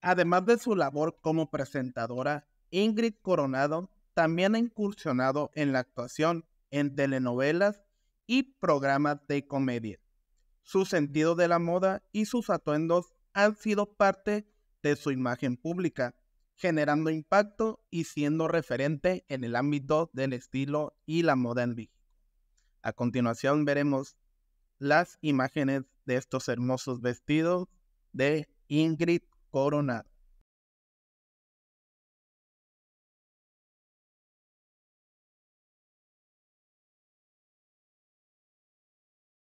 Además de su labor como presentadora, Ingrid Coronado también ha incursionado en la actuación en telenovelas y programas de comedia. Su sentido de la moda y sus atuendos han sido parte de su imagen pública, generando impacto y siendo referente en el ámbito del estilo y la moda en México. A continuación veremos las imágenes de estos hermosos vestidos de Ingrid Corona.